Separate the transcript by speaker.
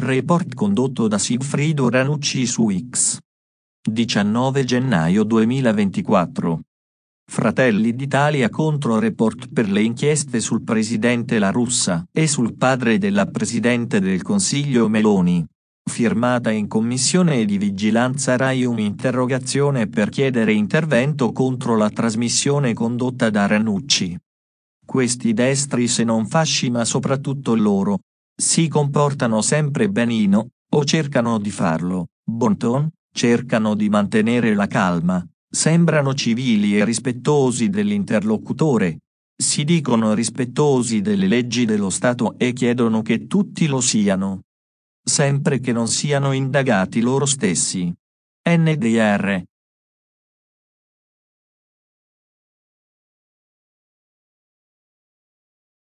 Speaker 1: Report condotto da Sigfrido
Speaker 2: Ranucci su X. 19 gennaio 2024. Fratelli d'Italia contro report per le inchieste sul presidente La Russa e sul padre della presidente del Consiglio Meloni. Firmata in commissione di vigilanza Rai un'interrogazione per chiedere intervento contro la trasmissione condotta da Ranucci. Questi destri se non fasci ma soprattutto loro, si comportano sempre benino, o cercano di farlo, Bonton, cercano di mantenere la calma, sembrano civili e rispettosi dell'interlocutore, si dicono rispettosi delle leggi dello Stato e chiedono che tutti lo siano. Sempre che non siano indagati
Speaker 1: loro stessi. NDR,